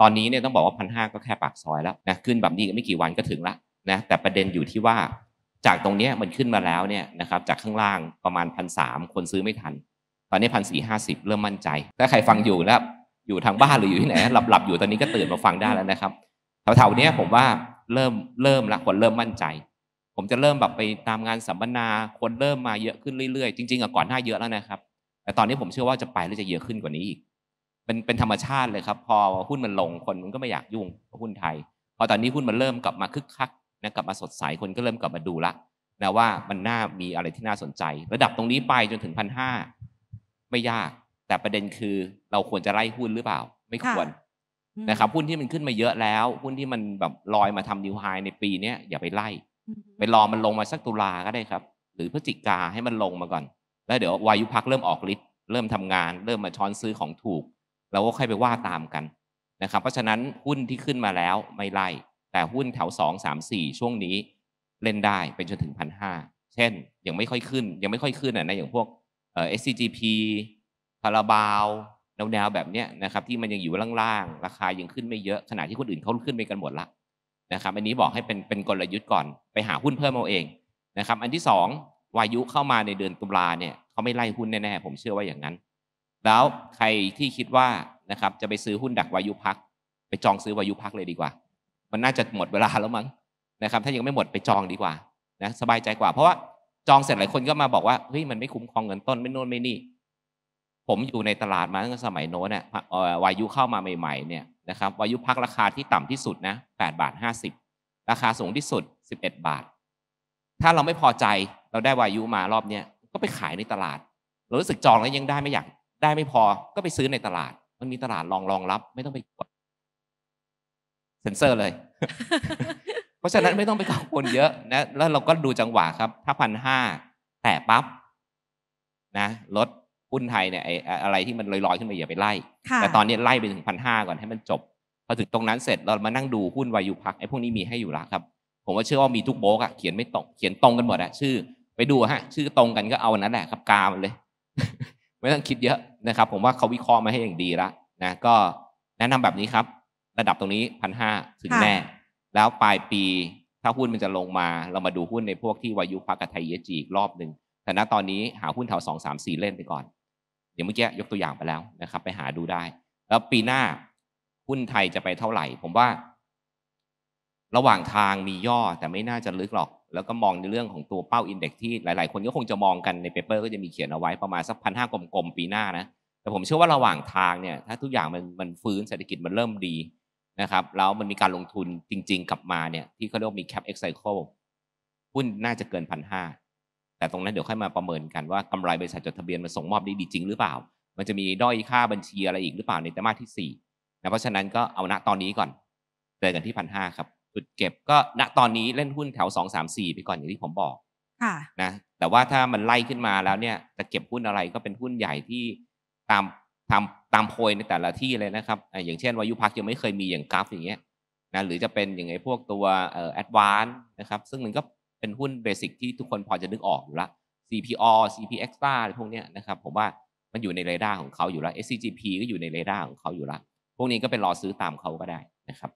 ตอนนี้เนี่ยต้องบอกว่าพันห้าก็แค่ปากซอยแล้วนะขึ้นแบบนี้ไม่กี่วันก็ถึงละนะแต่ประเด็นอยู่ที่ว่าจากตรงนี้มันขึ้นมาแล้วเนี่ยนะครับจากข้างล่างประมาณพันสามคนซื้อไม่ทันตอนนี้พันสี่ห้าสิบเริ่มมั่นใจถ้าใครฟังอยู่แล้ว อยู่ทางบ้านหรืออยู่ที่ไหน หลับๆอยู่ตอนนี้ก็ตื่นมาฟังได้แล้วนะครับแถวๆนี้ผมว่าเริ่มเริ่มละคนเริ่มมั่นใจ ผมจะเริ่มแบบไปตามงานสัมมนาคนเริ่มมาเยอะขึ้นเรื่อยๆ จริงๆก่อนหน้าเยอะแล้วนะครับแต่ตอนนี้ผมเชื่อว่าจะไปแล้วจะเยอะขึ้นกว่านี้อีกเป็นเป็นธรรมชาติเลยครับ พอหุ้นมันลงคนมันก็ไม่อยากยุ่งหุ้นไทย พอตอนนี้หุ้นมันเริ่มกลับมาคึกคักนะกลับมาสดใสคนก็เริ่มกลับมาดูละนะว่ามันน่ามีอะไรที่น่าสนใจ ระดับตรงนี้ไปจนถึงพันห้าไม่ยาก แต่ประเด็นคือเราควรจะไล่หุ้นหรือเปล่า ไม่ควรนะครับหุ้นที่มันขึ้นมาเยอะแล้ว หุ้นที่มันแบบลอยมาทำนิวไฮในปีเนี้ยอย่าไปไล่ไปรอมันลงมาสักตุลาก็ได้ครับ หรือพฤศจิกาให้มันลงมาก่อน แล้วเดี๋ยววายุพักเริ่มออกฤทธิ์เริ่มทำงาน เริ่มมาช้อนซื้อของถูกเราก็ค่อยไปว่าตามกันนะครับเพราะฉะนั้นหุ้นที่ขึ้นมาแล้วไม่ไล่แต่หุ้นแถว2 3 4 ช่วงนี้เล่นได้ เป็นจนถึงพันห้าเช่นยังไม่ค่อยขึ้นยังไม่ค่อยขึ้นนะอย่างพวกเอสซีจีพีคาราบาว แนวแบบเนี้ยนะครับที่มันยังอยู่ล่างๆราคายังขึ้นไม่เยอะขณะที่คนอื่นเขาขึ้นไปกันหมดละนะครับอันนี้บอกให้เป็นเป็นกลยุทธ์ก่อนไปหาหุ้นเพิ่มเอาเองนะครับอันที่2วายุเข้ามาในเดือนตุลาเนี่ยเขาไม่ไล่หุ้นแน่ๆผมเชื่อว่าอย่างนั้นแล้วใครที่คิดว่านะครับจะไปซื้อหุ้นดักวายุพักไปจองซื้อวายุพักเลยดีกว่า มันน่าจะหมดเวลาแล้วมั้งนะครับ ถ้ายังไม่หมดไปจองดีกว่านะสบายใจกว่าเพราะว่าจองเสร็จหลายคนก็มาบอกว่าเฮ้ยมันไม่คุ้มครองเงินต้นไม่นน่นไม่นี่ ผมอยู่ในตลาดมาตั้งแต่สมัยโน้นเนี่ยวายุเข้ามาใหม่ ๆ เนี่ยนะครับวายุพักราคาที่ต่ำที่สุดนะแปดบาทห้าสิบราคาสูงที่สุด็ดบาท ถ้าเราไม่พอใจเราได้วายุมารอบเนี้ยก็ไปขายในตลาดเรารู้สึกจองแล้วยังได้ไม่อยากได้ไม่พอก็ไปซื้อในตลาด มันมีตลาดรองรองรับ ไม่ต้องไปกด เซ็นเซอร์เลย เพราะฉะนั้นไม่ต้องไปกังวลเยอะนะ แล้วเราก็ดูจังหวะครับ ถ้าพันห้าแต่ปั๊บนะลดหุ้นไทยเนี่ยไออะไรที่มันลอยๆ ขึ้นมาอย่าไปไล่ แต่ตอนนี้ไล่ไปถึงพันห้าก่อนให้มันจบ พอถึงตรงนั้นเสร็จเรามานั่งดูหุ้นวายุพักไอ้พวกนี้มีให้อยู่แล้วครับ ผมว่าเชื่อว่ามีทุกโบกอะเขียนไม่ตรงเขียนตรงกันหมดอะชื่อ ไปดูฮะ ชื่อตรงกันก็เอานั้นแหละครับกามันเลยไม่ต้องคิดเยอะนะครับผมว่าเขาวิเคราะห์มาให้อย่างดีละนะก็แนะนำแบบนี้ครับ ระดับตรงนี้พันห้าถึงแน่ แล้วปลายปีถ้าหุ้นมันจะลงมาเรามาดูหุ้นในพวกที่วายุพักกับไทยเอจีอีกรอบหนึ่งแต่ณตอนนี้หาหุ้นแถวสองสามสี่เล่นไปก่อน เดี๋ยวเมื่อกี้ยกตัวอย่างไปแล้วนะครับ ไปหาดูได้ แล้วปีหน้าหุ้นไทยจะไปเท่าไหร่ ผมว่าระหว่างทางมีย่อแต่ไม่น่าจะลึกหรอก แล้วก็มองในเรื่องของตัวเป้าอินเด็กซ์ที่หลาย ๆ คนก็คงจะมองกันในเปเปอร์ก็จะมีเขียนเอาไว้ประมาณสักพันห้ากลมๆปีหน้านะ แต่ผมเชื่อว่าระหว่างทางเนี่ย ถ้าทุกอย่างมันมันฟื้นเศรษฐกิจมันเริ่มดีนะครับ แล้วมันมีการลงทุนจริง ๆ กลับมาเนี่ยที่เขาเรียกมีแค cap x c เคิลหุ้นน่าจะเกินพันห้าแต่ตรงนั้นเดี๋ยวค่อยมาประเมินกัน ว่ากำไรบริษัทจดทะเบียนมันส่งมอบได้ดีจริงหรือเปล่า มันจะมีด้อยค่าบัญชีอะไรอีกหรือเปล่าในไตรมาสที่4นะเพราะฉะนั้นก็เอาณตอนนี้ก่อนเจอกันที่พันห้าครับจุดเก็บก็ณตอนนี้เล่นหุ้นแถวสองสามสี่ไปก่อนอย่างที่ผมบอกนะแต่ว่าถ้ามันไล่ขึ้นมาแล้วเนี่ย จะเก็บหุ้นอะไรก็เป็นหุ้นใหญ่ที่ตามตามตามโพยในแต่ละที่เลยนะครับ อย่างเช่นวายุพักยังไม่เคยมีอย่างกราฟอย่างเงี้ยนะหรือจะเป็นอย่างไงพวกตัวเอ่อแอดวานนะครับซึ่งมันก็เป็นหุ้นเบสิกที่ทุกคนพอจะนึกออกอยู่ละ CPO CP Extra พวกเนี้ยนะครับผมว่ามันอยู่ในเรดาร์ของเขาอยู่ละ SCGP ก็อยู่ในเรดาร์ของเขาอยู่ละพวกนี้ก็เป็นรอซื้อตามเขาก็ได้นะครับ